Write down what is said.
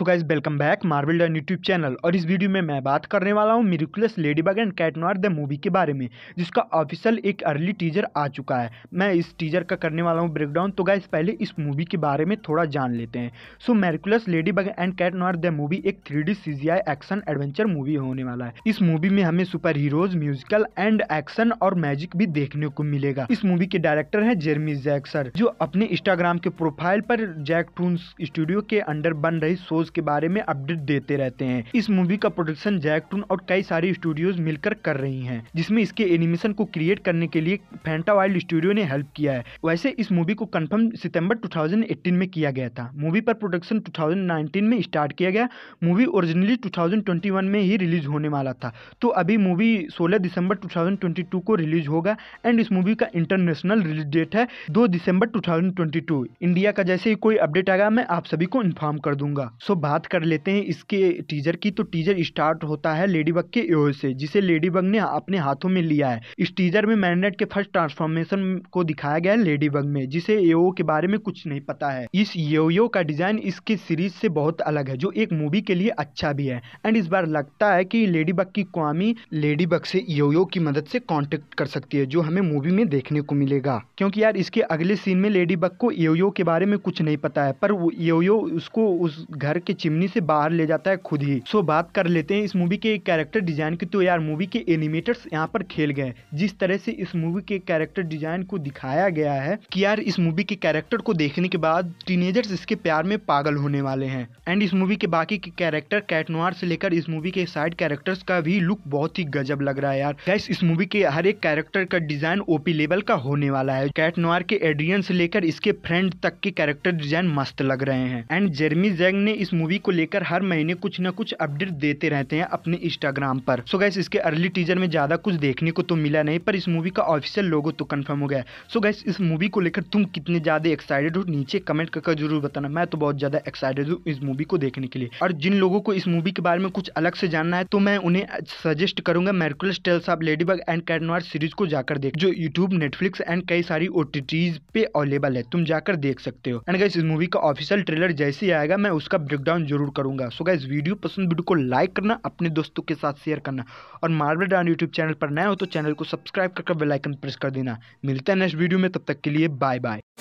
सो guys welcome back Marvel Done YouTube channel और इस वीडियो में मैं बात करने वाला हूँ Miraculous Ladybug and Noir the movie के बारे में जिसका ऑफिशियल एक अर्ली टीजर आ चुका है मैं इस टीजर का करने वाला हूँ ब्रेकडाउन तो गाइज पहले इस मूवी के बारे में थोड़ा जान लेते हैं so Miraculous Ladybug and Noir the movie एक three D action adventure movie होने वाला है इस मूवी में हमें superheroes musical and action और मैजिक भी देखने को मिलेगा इस मूवी के डायरेक्टर है जेरमी जैक्सर जो अपने इंस्टाग्राम के प्रोफाइल पर जैक टून स्टूडियो के अंडर बन रही शोज उसके बारे में अपडेट देते रहते हैं इस मूवी का प्रोडक्शन जैकटून और कई सारी स्टूडियोज मिलकर कर रही है जिसमे इसके एनिमेशन को क्रिएट करने के लिए फैंटा वाइल्ड स्टूडियो ने हेल्प किया है वैसे इस मूवी को कन्फर्म सितम्बर टू में किया गया था मूवी पर प्रोडक्शन 2019 में स्टार्ट किया गया मूवी ओरिजिनली 2021 में ही रिलीज होने वाला था तो अभी मूवी 16 दिसंबर 2022 को रिलीज होगा एंड इस मूवी का इंटरनेशनल रिलीज डेट है 2 दिसंबर 2022 इंडिया का जैसे ही कोई अपडेट आएगा मैं आप सभी को इन्फॉर्म कर दूंगा सो बात कर लेते हैं इसके टीजर की तो टीजर स्टार्ट होता है लेडीबग के एओ से जिसे लेडीबग ने अपने हाथों में लिया है इस टीजर में मैरिनेट के फर्स्ट ट्रांसफॉर्मेशन को दिखाया गया है लेडीबग में जिसे एओ के बारे में कुछ नहीं पता है इस योयो का डिजाइन इसके सीरीज से बहुत अलग है जो एक मूवी के लिए अच्छा भी है एंड इस बार लगता है की लेडीबग की क्वामी लेडीबग से योयो की मदद से कॉन्टेक्ट कर सकती है जो हमें मूवी में देखने को मिलेगा क्योंकि यार इसके अगले सीन में लेडीबग को योयो के बारे में कुछ नहीं पता है पर योयो उसको उस घर की चिमनी से बाहर ले जाता है खुद ही सो बात कर लेते हैं इस मूवी के कैरेक्टर डिजाइन की तो यार मूवी के एनिमेटर्स यहाँ पर खेल गए जिस तरह से इस मूवी के कैरेक्टर डिजाइन को दिखाया गया है कि यार इस मूवी के कैरेक्टर को देखने के बाद टीनेजर्स इसके प्यार में पागल होने वाले हैं एंड इस मूवी के बाकी के कैरेक्टर कैटनोर से लेकर इस मूवी के साइड कैरेक्टर्स का भी लुक बहुत ही गजब लग रहा है यार गैस इस मूवी के हर एक कैरेक्टर का डिजाइन ओपी लेवल का होने वाला है कैटनोर के एड्रियन से लेकर इसके फ्रेंड तक के कैरेक्टर डिजाइन मस्त लग रहे हैं एंड जेरमी जैंग ने इस इस मूवी को लेकर हर महीने कुछ न कुछ अपडेट देते रहते हैं अपने इंस्टाग्राम पर सो गैस इसके अर्ली टीजर में ज्यादा कुछ देखने को तो मिला नहीं पर इस मूवी का ऑफिशियल लोगो तो कन्फर्म हो गया सो गैस इस मूवी को लेकर तुम कितने ज्यादा एक्साइटेड हो नीचे कमेंट करके जरूर बताना मैं तो बहुत ज्यादा एक्साइटेड हूँ इस मूवी को देखने के लिए और जिन लोगों को इस मूवी के बारे में कुछ अलग से जानना है तो मैं उन्हें सजेस्ट करूंगा Miraculous Tales of Ladybug and Cat Noir series को जाकर देख जो यूट्यूब नेटफ्लिक्स एंड कई सारी ओ पे अवेलेबल है तुम जाकर देख सकते हो एंड गैस इस मूवी का ऑफिशियल ट्रेलर जैसे ही आएगा मैं उसका ब्रेकडाउन डाउन जरूर करूंगा सो गाइज वीडियो पसंद वीडियो को लाइक करना अपने दोस्तों के साथ शेयर करना और मार्बल डाउन यूट्यूब चैनल पर नया हो तो चैनल को सब्सक्राइब करके बेलाइकन प्रेस कर देना मिलता है नेक्स्ट वीडियो में तब तक के लिए बाय बाय